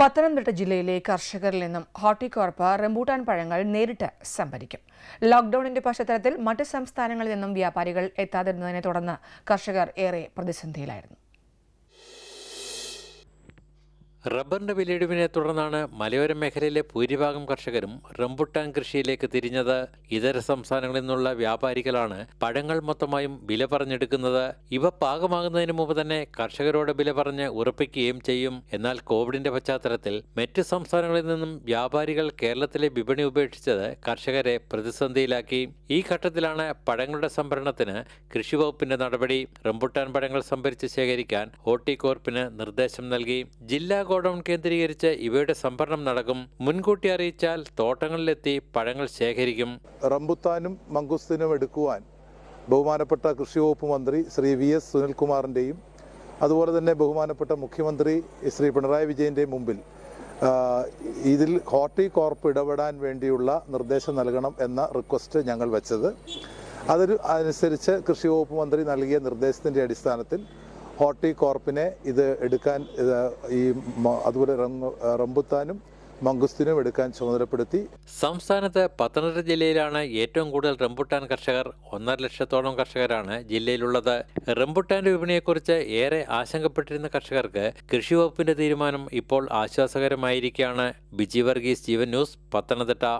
പത്തനംതിട്ട ജില്ലയിലെ കർഷകരിൽ നിന്നും ഹോർട്ടികോർപ്പ് റംബൂട്ടാൻ പഴങ്ങൾ നേരിട്ട് സംഭരിക്കും ലോക്ഡൌണിന്റെ പശ്ചാത്തലത്തിൽ മറ്റ് സംസ്ഥാനങ്ങളിൽ നിന്നും വ്യാപാരികൾ എത്താതിരുന്നതിനെ തുടർന്ന് കർഷകർ ഏറെ പ്രതിസന്ധിയിലായിരുന്നു റബ്ബറിന്റെ വിലയിടിവിനെ തുടർന്നാണ് മലയോര മേഖലയിലെ ഭൂരിഭാഗം കർഷകരും റംബുട്ടാൻ കൃഷിയിലേക്ക് തിരിഞ്ഞത് ഇതര സംസ്ഥാനങ്ങളിൽ നിന്നുള്ള വ്യാപാരികളാണ് പഴങ്ങൾ മൊത്തമായും വില പറഞ്ഞെടുക്കുന്നത് ഇവ പാകമാകുന്നതിന് മുമ്പ് തന്നെ കർഷകരോട് വില പറഞ്ഞ് ഉറപ്പിക്കുകയും ചെയ്യും എന്നാൽ കോവിഡിന്റെ പശ്ചാത്തലത്തിൽ മറ്റ് സംസ്ഥാനങ്ങളിൽ നിന്നും വ്യാപാരികൾ കേരളത്തിലെ വിപണി ഉപേക്ഷിച്ചത് കർഷകരെ പ്രതിസന്ധിയിലാക്കി ഈ ഘട്ടത്തിലാണ് പഴങ്ങളുടെ സംഭരണത്തിന് കൃഷിവകുപ്പിന്റെ നടപടി റംബുട്ടാൻ പഴങ്ങൾ സംഭരിച്ച് ശേഖരിക്കാൻ കോർപ്പിന് നിർദ്ദേശം നൽകി ജില്ലാ ഗോഡൌൺ കേന്ദ്രീകരിച്ച് ഇവയുടെ സംഭരണം നടക്കും മുൻകൂട്ടി അറിയിച്ചാൽ തോട്ടങ്ങളിലെത്തി പഴങ്ങൾ ശേഖരിക്കും റംബുത്താനും മങ്കുസ്തിനും എടുക്കുവാൻ ബഹുമാനപ്പെട്ട കൃഷി വകുപ്പ് മന്ത്രി ശ്രീ വി എസ് സുനിൽകുമാറിൻ്റെയും അതുപോലെ തന്നെ ബഹുമാനപ്പെട്ട മുഖ്യമന്ത്രി ശ്രീ പിണറായി വിജയൻ്റെയും മുമ്പിൽ ഇതിൽ ഹോർട്ടി കോർപ്പ് ഇടപെടാൻ വേണ്ടിയുള്ള നിർദ്ദേശം നൽകണം എന്ന റിക്വസ്റ്റ് ഞങ്ങൾ വെച്ചത് അതൊരു അനുസരിച്ച് കൃഷി വകുപ്പ് മന്ത്രി നൽകിയ നിർദ്ദേശത്തിൻ്റെ അടിസ്ഥാനത്തിൽ കോർപ്പിനെ ഇത് എടുക്കാൻ ഈ അതുപോലെ റംബുത്താനും മങ്കുസ്തിനും എടുക്കാൻ ചുമതലപ്പെടുത്തി സംസ്ഥാനത്ത് പത്തനംതിട്ട ജില്ലയിലാണ് ഏറ്റവും കൂടുതൽ റംബുട്ടാൻ കർഷകർ ഒന്നര ലക്ഷത്തോളം കർഷകരാണ് ജില്ലയിലുള്ളത് റംബുട്ടാൻ വിപണിയെക്കുറിച്ച് ഏറെ ആശങ്കപ്പെട്ടിരുന്ന കർഷകർക്ക് കൃഷി വകുപ്പിന്റെ തീരുമാനം ഇപ്പോൾ ആശ്വാസകരമായിരിക്കുകയാണ് ബിജി വർഗീസ് ജീവൻ ന്യൂസ് പത്തനംതിട്ട